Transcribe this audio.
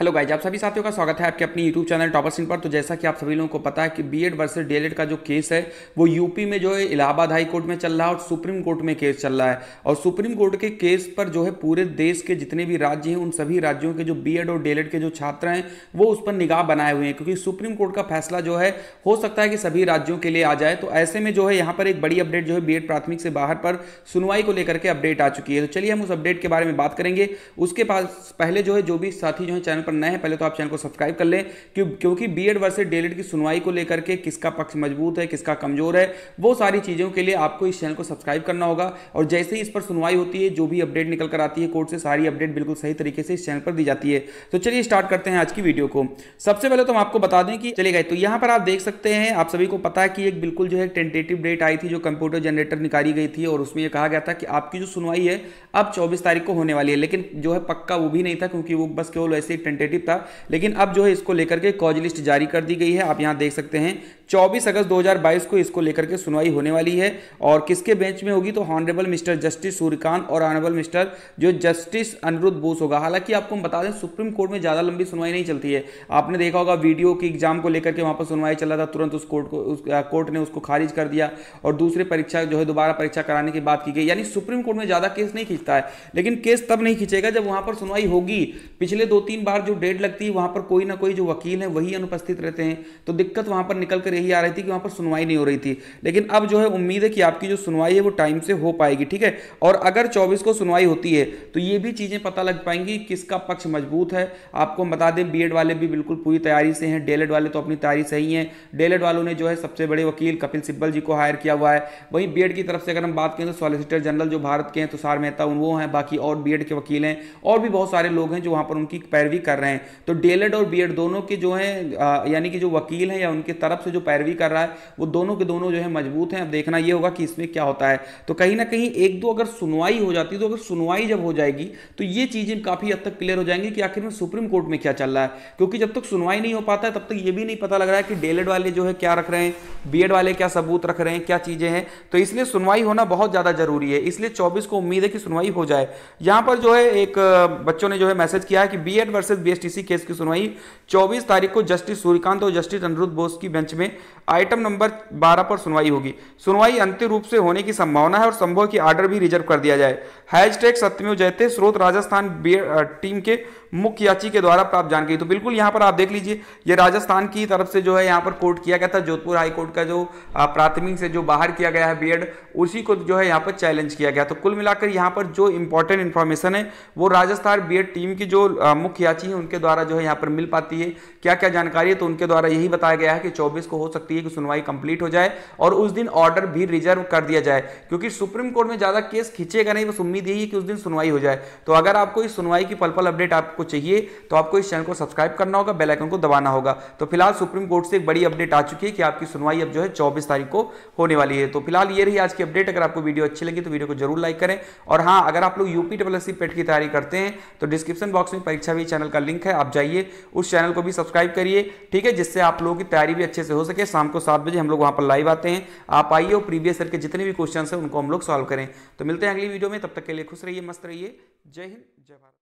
hello guys आप सभी साथियों का स्वागत है आपके अपनी यूट्यूब चैनल टॉपर सिंह पर तो जैसा कि आप सभी लोगों को पता है कि बीएड वर्सेस डीएलएड का जो केस है वो यूपी में जो है इलाहाबाद हाई कोर्ट में चल रहा है और सुप्रीम कोर्ट में केस चल रहा है और सुप्रीम कोर्ट के केस पर जो है पूरे देश के जितने भी राज्य हैं उन सभी राज्यों के जो बी और डी के जो छात्र हैं वो उस पर निगाह बनाए हुए हैं क्योंकि सुप्रीम कोर्ट का फैसला जो है हो सकता है कि सभी राज्यों के लिए आ जाए तो ऐसे में जो है यहाँ पर एक बड़ी अपडेट जो है बी प्राथमिक से बाहर पर सुनवाई को लेकर के अपडेट आ चुकी है तो चलिए हम उस अपडेट के बारे में बात करेंगे उसके पास पहले जो है जो भी साथी जो है चैनल पर नए हैं पहले तो आप चैनल को सब्सक्राइब कर लें क्यों क्योंकि बी एड वर्सेज डी की सुनवाई को लेकर के किसका पक्ष मजबूत है किसका कमजोर है वो सारी चीज़ों के लिए आपको इस चैनल को सब्सक्राइब करना होगा और जैसे ही इस पर सुनवाई होती है जो भी अपडेट निकल कर आती है कोर्ट से सारी अपडेट बिल्कुल सही तरीके से इस चैनल पर दी जाती है तो चलिए स्टार्ट करते हैं आज की वीडियो को सबसे पहले तो हम आपको बता दें कि चले गए तो यहाँ पर आप देख सकते हैं आप सभी को पता है कि एक बिल्कुल जो है टेंटेटिव डेट आई थी जो कंप्यूटर जनरेटर निकाली गई थी और उसमें यह कहा गया था कि आपकी जो सुनवाई है अब चौबीस तारीख को होने वाली है लेकिन जो है पक्का वो भी नहीं था क्योंकि वो बस केवल ऐसे ही टेंटेटिव था लेकिन अब जो है इसको लेकर के कॉज लिस्ट जारी कर दी गई है आप यहाँ देख सकते हैं 24 अगस्त 2022 को इसको लेकर के सुनवाई होने वाली है और किसके बेंच में होगी तो हॉनरेबल मिस्टर जस्टिस सूर्यकांत और ऑनरेबल मिस्टर जो जस्टिस अनिरुद्ध बोस होगा हालांकि आपको हम बता दें सुप्रीम कोर्ट में ज़्यादा लंबी सुनवाई नहीं चलती है आपने देखा होगा वीडियो की एग्जाम को लेकर के वहां पर सुनवाई चला था तुरंत उस कोर्ट को उस कोर्ट ने उसको खारिज कर दिया और दूसरे परीक्षा जो है दोबारा परीक्षा कराने की बात की गई यानी सुप्रीम कोर्ट में ज़्यादा केस नहीं खींचता है लेकिन केस तब नहीं खींचेगा जब वहां पर सुनवाई होगी पिछले दो तीन बार जो डेट लगती है वहां पर कोई ना कोई जो वकील है वही अनुपस्थित रहते हैं तो दिक्कत वहां पर निकल कर यही आ रही थी कि वहाँ पर सुनवाई नहीं हो रही थी लेकिन अब जो है उम्मीद है कि आपकी जो सुनवाई है वो टाइम से हो पाएगी ठीक है और अगर चौबीस को सुनवाई होती है तो ये भी चीज़ें पता लग पाएंगी किसका पक्ष मजबूत है आपको बता दें बी वाले भी बिल्कुल पूरी तैयारी से हैं डेलेड वाले तो अपनी तैयारी से ही हैं डेलेड वालों ने जो है सबसे बड़े वकील कपिल सिब्बल जी को हायर किया हुआ है वहीं बी की तरफ से अगर हम बात करें तो सॉलिसिटर जनरल जो भारत के हैं तुषार मेहता उन वो हैं बाकी और बी के वकील हैं और भी बहुत सारे लोग हैं जो वहाँ पर उनकी पैरवी कर रहे हैं तो डेलेड और बी दोनों के जो हैं यानी कि जो वकील हैं या उनके तरफ से जो पैरवी कर रहा है वो दोनों के दोनों जो है मजबूत हैं अब देखना ये होगा कि इसमें क्या होता है तो कहीं ना कहीं एक दो अगर सुनवाई हो जाती है तो अगर सुनवाई जब हो जाएगी तो ये चीज़ें काफ़ी हद तक क्लियर हो जाएंगी कि आखिर में सुप्रीम कोर्ट में क्या चल रहा है क्योंकि जब तक सुनवाई नहीं हो पाता है तब तक ये भी नहीं पता लग रहा है कि डेलेड वाले जो है क्या रख रहे हैं बी वाले क्या सबूत रख रहे हैं क्या चीज़ें हैं तो इसलिए सुनवाई होना बहुत ज़्यादा ज़रूरी है इसलिए चौबीस को उम्मीद है कि सुनवाई हो जाए यहाँ पर जो है एक बच्चों ने जो है मैसेज किया है कि बी एड वर्सेज केस की सुनवाई चौबीस तारीख को जस्टिस सूर्यकांत और जस्टिस अनिरुद्ध बोस की बेंच में आइटम नंबर 12 पर सुनवाई होगी सुनवाई अंतिम रूप से होने की संभावना है और संभव की आर्डर भी रिजर्व कर दिया जाए हैजटैग सत्यमेव जयते स्रोत राजस्थान टीम के मुख्य याची के द्वारा प्राप्त जानकारी तो बिल्कुल यहाँ पर आप देख लीजिए ये राजस्थान की तरफ से जो है यहाँ पर कोर्ट किया गया था जोधपुर हाईकोर्ट का जो प्राथमिक से जो बाहर किया गया है बीएड उसी को जो है यहाँ पर चैलेंज किया गया तो कुल मिलाकर यहाँ पर जो इंपॉर्टेंट इन्फॉर्मेशन है वो राजस्थान बी टीम की जो मुख्य याची है उनके द्वारा जो है यहाँ पर मिल पाती है क्या क्या जानकारी है तो उनके द्वारा यही बताया गया है कि चौबीस को हो सकती है कि सुनवाई कंप्लीट हो जाए और उस दिन ऑर्डर भी रिजर्व कर दिया जाए क्योंकि सुप्रीम कोर्ट में ज़्यादा केस खींचेगा नहीं बस उम्मीद यही है कि उस दिन सुनवाई हो जाए तो अगर आपको इस सुनवाई की पल पल अपडेट आपको आपको चाहिए तो आपको इस चैनल को सब्सक्राइब करना होगा बेलाइकन को दबाना होगा तो फिलहाल सुप्रीम कोर्ट से एक बड़ी अपडेट आ चुकी है कि आपकी सुनवाई अब जो है चौबीस तारीख को होने वाली है तो फिलहाल ये रही आज की अपडेट अगर आपको वीडियो अच्छी लगी तो वीडियो को जरूर लाइक करें और हाँ अगर आप लोग यूपी डब्ल्यू पेट की तैयारी करते हैं तो डिस्क्रिप्शन बॉक्स में परीक्षा भी चैनल का लिंक है आप जाइए उस चैनल को भी सब्सक्राइब करिए ठीक है जिससे आप लोगों की तैयारी भी अच्छे से हो सके शाम को सात बजे हम लोग वहां पर लाइव आते हैं आप आइए और प्रीवियस ईयर के जितने भी क्वेश्चन हैं उनको हम लोग सॉल्व करें तो मिलते हैं अगली वीडियो में तब तक के लिए खुश रहिए मस्त रहिए जय हिंद जय भारत